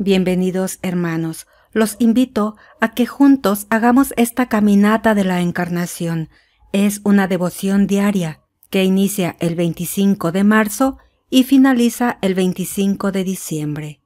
Bienvenidos hermanos, los invito a que juntos hagamos esta caminata de la encarnación. Es una devoción diaria que inicia el 25 de marzo y finaliza el 25 de diciembre.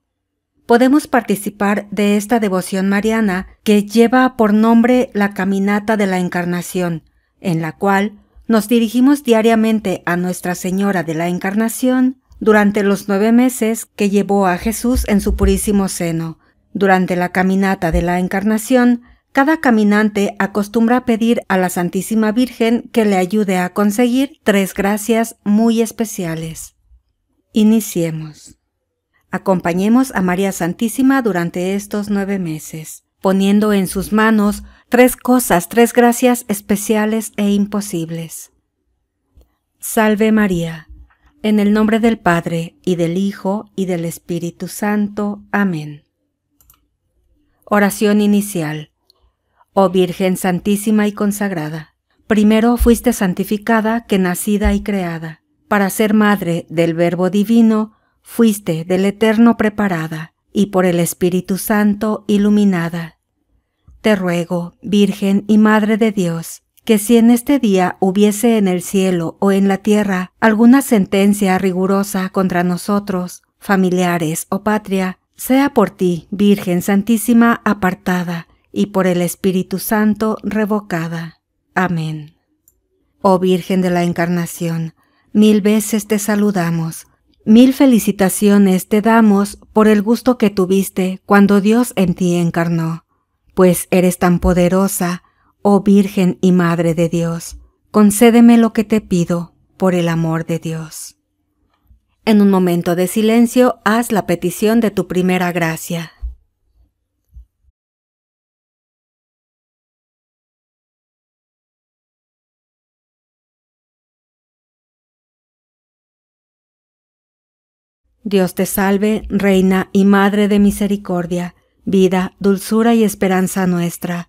Podemos participar de esta devoción mariana que lleva por nombre la Caminata de la Encarnación, en la cual nos dirigimos diariamente a Nuestra Señora de la Encarnación durante los nueve meses que llevó a Jesús en su purísimo seno. Durante la caminata de la Encarnación, cada caminante acostumbra pedir a la Santísima Virgen que le ayude a conseguir tres gracias muy especiales. Iniciemos. Acompañemos a María Santísima durante estos nueve meses, poniendo en sus manos tres cosas, tres gracias especiales e imposibles. Salve María en el nombre del Padre, y del Hijo, y del Espíritu Santo. Amén. Oración inicial. Oh Virgen Santísima y consagrada, primero fuiste santificada que nacida y creada. Para ser madre del Verbo Divino, fuiste del Eterno preparada, y por el Espíritu Santo iluminada. Te ruego, Virgen y Madre de Dios, que si en este día hubiese en el cielo o en la tierra alguna sentencia rigurosa contra nosotros, familiares o patria, sea por ti, Virgen Santísima, apartada, y por el Espíritu Santo revocada. Amén. Oh Virgen de la Encarnación, mil veces te saludamos, mil felicitaciones te damos por el gusto que tuviste cuando Dios en ti encarnó, pues eres tan poderosa, Oh Virgen y Madre de Dios, concédeme lo que te pido, por el amor de Dios. En un momento de silencio, haz la petición de tu primera gracia. Dios te salve, Reina y Madre de Misericordia, vida, dulzura y esperanza nuestra.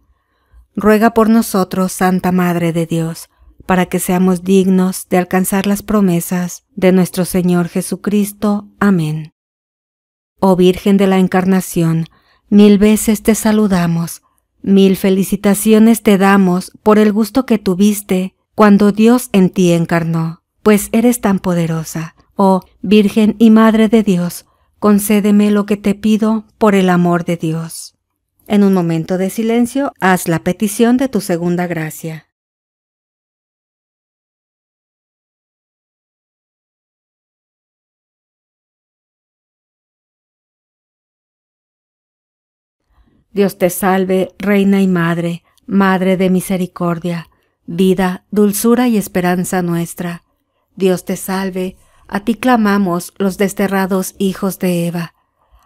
ruega por nosotros, Santa Madre de Dios, para que seamos dignos de alcanzar las promesas de nuestro Señor Jesucristo. Amén. Oh Virgen de la Encarnación, mil veces te saludamos, mil felicitaciones te damos por el gusto que tuviste cuando Dios en ti encarnó, pues eres tan poderosa. Oh Virgen y Madre de Dios, concédeme lo que te pido por el amor de Dios. En un momento de silencio, haz la petición de tu segunda gracia. Dios te salve, Reina y Madre, Madre de Misericordia, vida, dulzura y esperanza nuestra. Dios te salve, a ti clamamos los desterrados hijos de Eva.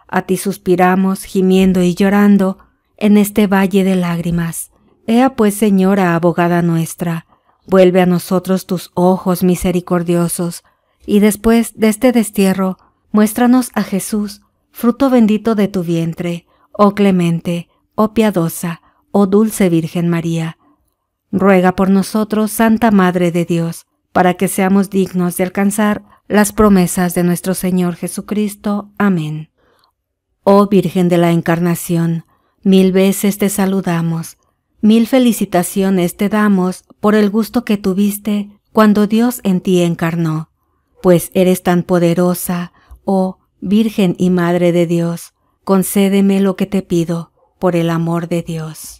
A ti suspiramos, gimiendo y llorando, en este valle de lágrimas. Ea pues, Señora abogada nuestra, vuelve a nosotros tus ojos misericordiosos, y después de este destierro, muéstranos a Jesús, fruto bendito de tu vientre, oh clemente, oh piadosa, oh dulce Virgen María. Ruega por nosotros, Santa Madre de Dios, para que seamos dignos de alcanzar las promesas de nuestro Señor Jesucristo. Amén. Oh Virgen de la Encarnación, Mil veces te saludamos, mil felicitaciones te damos por el gusto que tuviste cuando Dios en ti encarnó, pues eres tan poderosa, oh Virgen y Madre de Dios, concédeme lo que te pido, por el amor de Dios.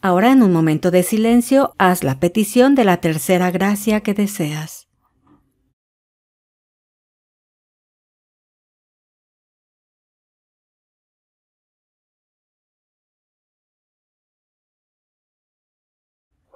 Ahora en un momento de silencio haz la petición de la tercera gracia que deseas.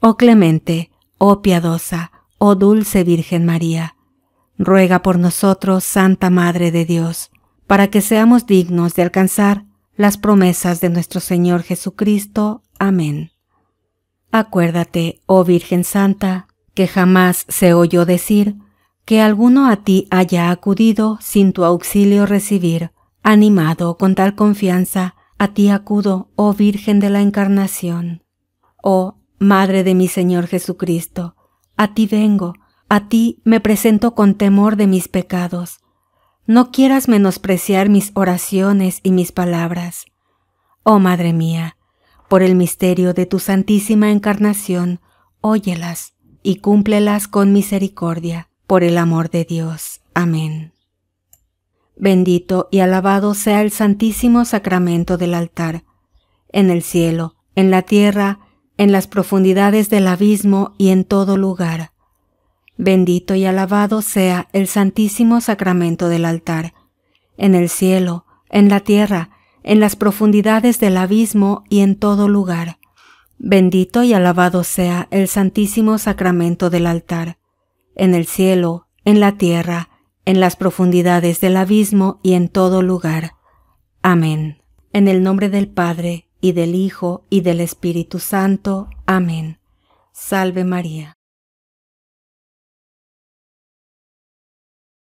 Oh clemente, oh piadosa, oh dulce Virgen María, ruega por nosotros, Santa Madre de Dios, para que seamos dignos de alcanzar las promesas de nuestro Señor Jesucristo. Amén. Acuérdate, oh Virgen Santa, que jamás se oyó decir que alguno a ti haya acudido sin tu auxilio recibir. Animado con tal confianza, a ti acudo, oh Virgen de la Encarnación. Oh Madre de mi Señor Jesucristo, a ti vengo, a ti me presento con temor de mis pecados. No quieras menospreciar mis oraciones y mis palabras. Oh Madre mía, por el misterio de tu santísima encarnación, óyelas y cúmplelas con misericordia, por el amor de Dios. Amén. Bendito y alabado sea el santísimo sacramento del altar, en el cielo, en la tierra en las profundidades del abismo y en todo lugar. Bendito y alabado sea el santísimo sacramento del altar, en el cielo, en la tierra, en las profundidades del abismo y en todo lugar. Bendito y alabado sea el santísimo sacramento del altar, en el cielo, en la tierra, en las profundidades del abismo y en todo lugar. Amén. En el nombre del Padre, y del Hijo, y del Espíritu Santo. Amén. Salve María.